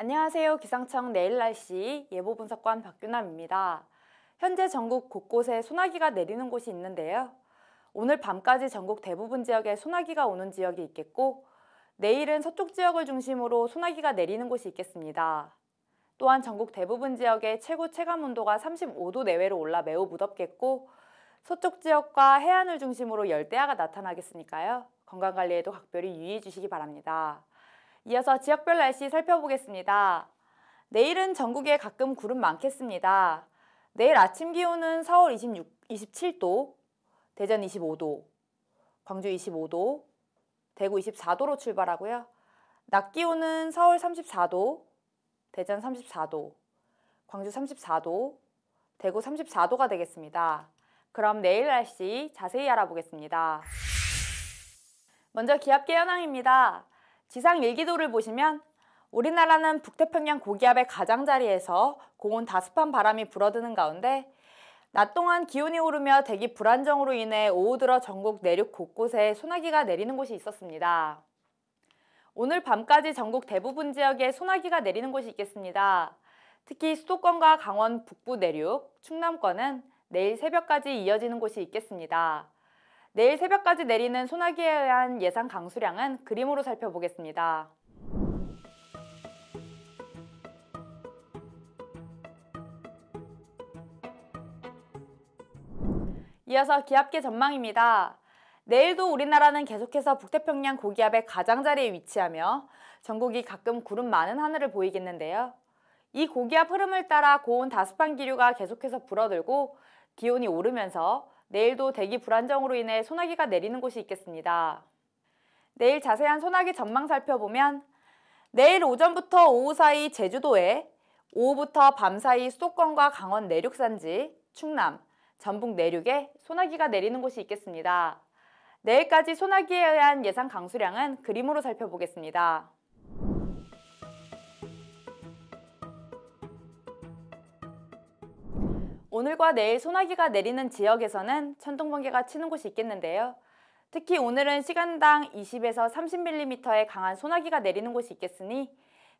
안녕하세요. 기상청 내일 날씨 예보 분석관 박규남입니다. 현재 전국 곳곳에 소나기가 내리는 곳이 있는데요. 오늘 밤까지 전국 대부분 지역에 소나기가 오는 지역이 있겠고 내일은 서쪽 지역을 중심으로 소나기가 내리는 곳이 있겠습니다. 또한 전국 대부분 지역의 최고 체감 온도가 35도 내외로 올라 매우 무덥겠고 서쪽 지역과 해안을 중심으로 열대야가 나타나겠으니까요. 건강관리에도 각별히 유의해 주시기 바랍니다. 이어서 지역별 날씨 살펴보겠습니다. 내일은 전국에 가끔 구름 많겠습니다. 내일 아침 기온은 서울 26, 27도, 대전 25도, 광주 25도, 대구 24도로 출발하고요. 낮 기온은 서울 34도, 대전 34도, 광주 34도, 대구 34도가 되겠습니다. 그럼 내일 날씨 자세히 알아보겠습니다. 먼저 기압계 현황입니다. 지상 일기도를 보시면 우리나라는 북태평양 고기압의 가장자리에서 고온 다습한 바람이 불어드는 가운데 낮 동안 기온이 오르며 대기 불안정으로 인해 오후 들어 전국 내륙 곳곳에 소나기가 내리는 곳이 있었습니다. 오늘 밤까지 전국 대부분 지역에 소나기가 내리는 곳이 있겠습니다. 특히 수도권과 강원 북부 내륙, 충남권은 내일 새벽까지 이어지는 곳이 있겠습니다. 내일 새벽까지 내리는 소나기에 의한 예상 강수량은 그림으로 살펴보겠습니다. 이어서 기압계 전망입니다. 내일도 우리나라는 계속해서 북태평양 고기압의 가장자리에 위치하며 전국이 가끔 구름 많은 하늘을 보이겠는데요. 이 고기압 흐름을 따라 고온 다습한 기류가 계속해서 불어들고 기온이 오르면서 내일도 대기 불안정으로 인해 소나기가 내리는 곳이 있겠습니다. 내일 자세한 소나기 전망 살펴보면 내일 오전부터 오후 사이 제주도에 오후부터 밤 사이 수도권과 강원 내륙 산지, 충남, 전북 내륙에 소나기가 내리는 곳이 있겠습니다. 내일까지 소나기에 의한 예상 강수량은 그림으로 살펴보겠습니다. 오늘과 내일 소나기가 내리는 지역에서는 천둥 번개가 치는 곳이 있겠는데요. 특히 오늘은 시간당 20에서 30mm의 강한 소나기가 내리는 곳이 있겠으니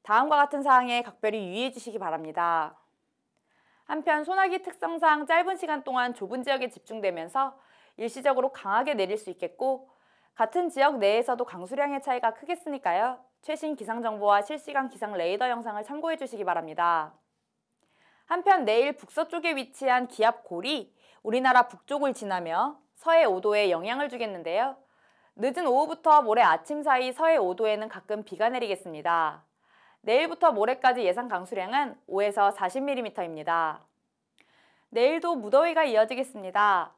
다음과 같은 사항에 각별히 유의해 주시기 바랍니다. 한편 소나기 특성상 짧은 시간 동안 좁은 지역에 집중되면서 일시적으로 강하게 내릴 수 있겠고 같은 지역 내에서도 강수량의 차이가 크겠으니까요. 최신 기상정보와 실시간 기상 레이더 영상을 참고해 주시기 바랍니다. 한편 내일 북서쪽에 위치한 기압골이 우리나라 북쪽을 지나며 서해 5도에 영향을 주겠는데요. 늦은 오후부터 모레 아침 사이 서해 5도에는 가끔 비가 내리겠습니다. 내일부터 모레까지 예상 강수량은 5에서 40mm입니다. 내일도 무더위가 이어지겠습니다.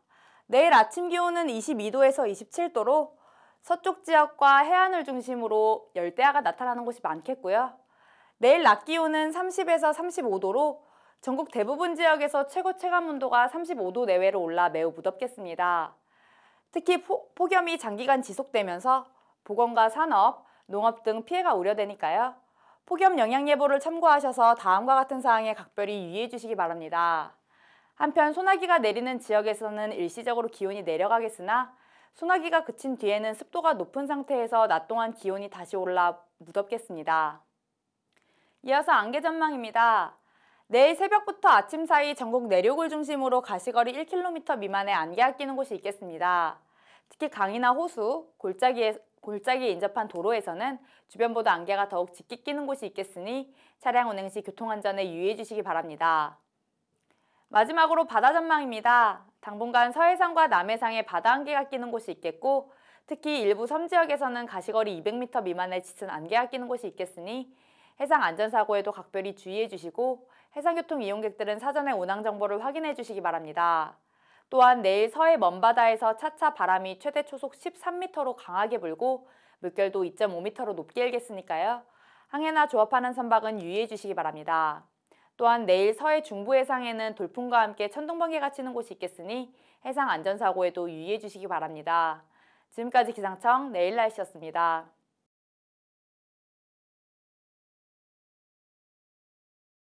내일 아침 기온은 22도에서 27도로 서쪽 지역과 해안을 중심으로 열대야가 나타나는 곳이 많겠고요. 내일 낮 기온은 30에서 35도로 전국 대부분 지역에서 최고 체감 온도가 35도 내외로 올라 매우 무덥겠습니다. 특히 포, 폭염이 장기간 지속되면서 보건과 산업, 농업 등 피해가 우려되니까요. 폭염 영향 예보를 참고하셔서 다음과 같은 사항에 각별히 유의해 주시기 바랍니다. 한편 소나기가 내리는 지역에서는 일시적으로 기온이 내려가겠으나 소나기가 그친 뒤에는 습도가 높은 상태에서 낮 동안 기온이 다시 올라 무덥겠습니다. 이어서 안개 전망입니다. 내일 새벽부터 아침 사이 전국 내륙을 중심으로 가시거리 1km 미만의 안개가 끼는 곳이 있겠습니다. 특히 강이나 호수, 골짜기에, 골짜기에 인접한 도로에서는 주변보다 안개가 더욱 짙게 끼는 곳이 있겠으니 차량 운행 시 교통안전에 유의해 주시기 바랍니다. 마지막으로 바다 전망입니다. 당분간 서해상과 남해상에 바다 안개가 끼는 곳이 있겠고 특히 일부 섬 지역에서는 가시거리 200m 미만의 짙은 안개가 끼는 곳이 있겠으니 해상 안전사고에도 각별히 주의해 주시고 해상교통 이용객들은 사전에 운항 정보를 확인해 주시기 바랍니다. 또한 내일 서해 먼바다에서 차차 바람이 최대 초속 13m로 강하게 불고 물결도 2.5m로 높게 일겠으니까요. 항해나 조업하는 선박은 유의해 주시기 바랍니다. 또한 내일 서해 중부 해상에는 돌풍과 함께 천둥번개가 치는 곳이 있겠으니 해상 안전사고에도 유의해 주시기 바랍니다. 지금까지 기상청 내일 날씨였습니다.